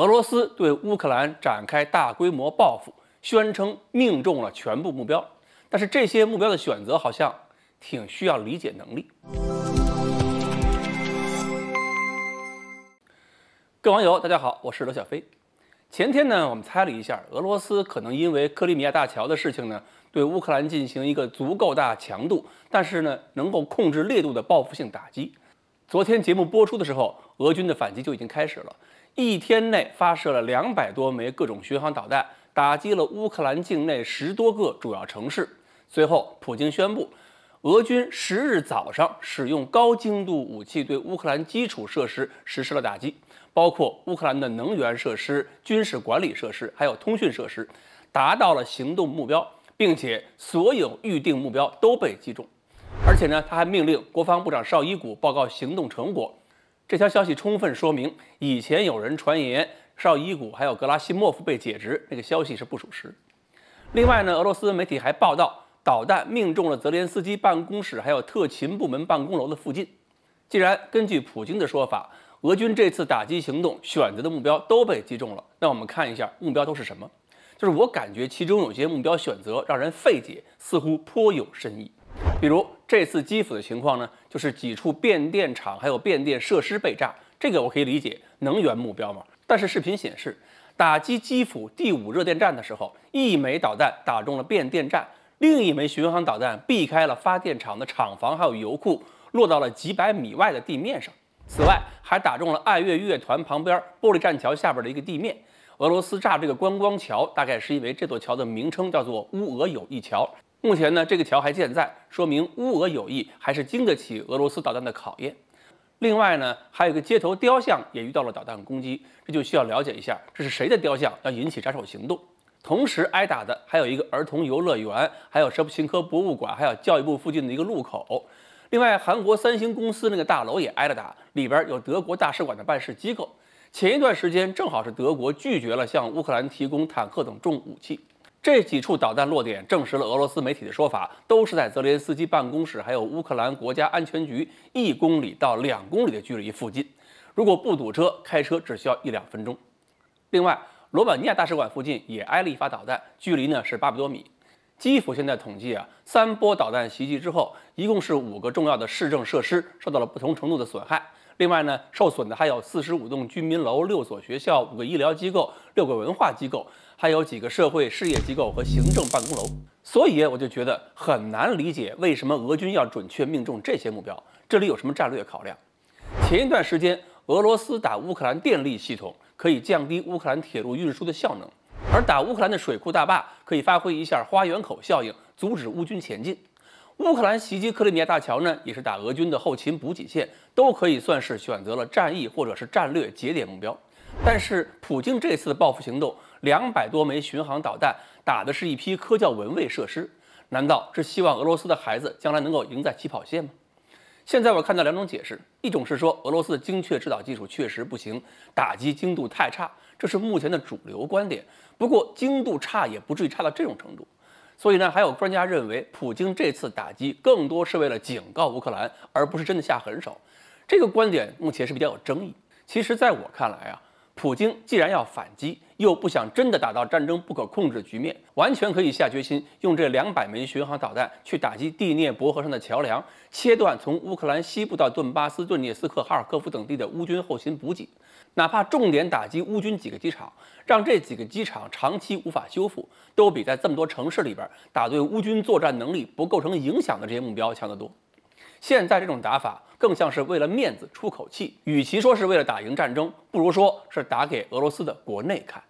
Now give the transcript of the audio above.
俄罗斯对乌克兰展开大规模报复，宣称命中了全部目标，但是这些目标的选择好像挺需要理解能力。各位网友，大家好，我是罗小飞。前天呢，我们猜了一下，俄罗斯可能因为克里米亚大桥的事情呢，对乌克兰进行一个足够大强度，但是呢能够控制烈度的报复性打击。昨天节目播出的时候，俄军的反击就已经开始了。一天内发射了两百多枚各种巡航导弹，打击了乌克兰境内十多个主要城市。随后，普京宣布，俄军十日早上使用高精度武器对乌克兰基础设施实施了打击，包括乌克兰的能源设施、军事管理设施，还有通讯设施，达到了行动目标，并且所有预定目标都被击中。而且呢，他还命令国防部长绍伊古报告行动成果。这条消息充分说明，以前有人传言绍伊古还有格拉西莫夫被解职，那个消息是不属实。另外呢，俄罗斯媒体还报道，导弹命中了泽连斯基办公室还有特勤部门办公楼的附近。既然根据普京的说法，俄军这次打击行动选择的目标都被击中了，那我们看一下目标都是什么。就是我感觉其中有些目标选择让人费解，似乎颇有深意。比如这次基辅的情况呢，就是几处变电厂还有变电设施被炸，这个我可以理解能源目标嘛。但是视频显示，打击基辅第五热电站的时候，一枚导弹打中了变电站，另一枚巡航导弹避开了发电厂的厂房还有油库，落到了几百米外的地面上。此外，还打中了爱乐乐团旁边玻璃栈桥下边的一个地面。俄罗斯炸这个观光桥，大概是因为这座桥的名称叫做乌俄友谊桥。目前呢，这个桥还健在，说明乌俄友谊还是经得起俄罗斯导弹的考验。另外呢，还有一个街头雕像也遇到了导弹攻击，这就需要了解一下这是谁的雕像，要引起斩首行动。同时挨打的还有一个儿童游乐园，还有舍普琴科博物馆，还有教育部附近的一个路口。另外，韩国三星公司那个大楼也挨了打，里边有德国大使馆的办事机构。前一段时间正好是德国拒绝了向乌克兰提供坦克等重武器。这几处导弹落点证实了俄罗斯媒体的说法，都是在泽连斯基办公室还有乌克兰国家安全局一公里到两公里的距离附近。如果不堵车，开车只需要一两分钟。另外，罗马尼亚大使馆附近也挨了一发导弹，距离呢是八百多米。基辅现在统计啊，三波导弹袭击之后，一共是五个重要的市政设施受到了不同程度的损害。另外呢，受损的还有四十五栋居民楼、六所学校、五个医疗机构、六个文化机构，还有几个社会事业机构和行政办公楼。所以我就觉得很难理解，为什么俄军要准确命中这些目标？这里有什么战略考量？前一段时间，俄罗斯打乌克兰电力系统，可以降低乌克兰铁路运输的效能；而打乌克兰的水库大坝，可以发挥一下花园口效应，阻止乌军前进。乌克兰袭击克里米亚大桥呢，也是打俄军的后勤补给线，都可以算是选择了战役或者是战略节点目标。但是普京这次的报复行动，两百多枚巡航导弹打的是一批科教文卫设施，难道是希望俄罗斯的孩子将来能够赢在起跑线吗？现在我看到两种解释，一种是说俄罗斯的精确制导技术确实不行，打击精度太差，这是目前的主流观点。不过精度差也不至于差到这种程度。所以呢，还有专家认为，普京这次打击更多是为了警告乌克兰，而不是真的下狠手。这个观点目前是比较有争议。其实，在我看来啊。普京既然要反击，又不想真的打到战争不可控制的局面，完全可以下决心用这两百枚巡航导弹去打击第聂伯河上的桥梁，切断从乌克兰西部到顿巴斯、顿涅斯克、哈尔科夫等地的乌军后勤补给。哪怕重点打击乌军几个机场，让这几个机场长期无法修复，都比在这么多城市里边打对乌军作战能力不构成影响的这些目标强得多。现在这种打法更像是为了面子出口气，与其说是为了打赢战争，不如说是打给俄罗斯的国内看。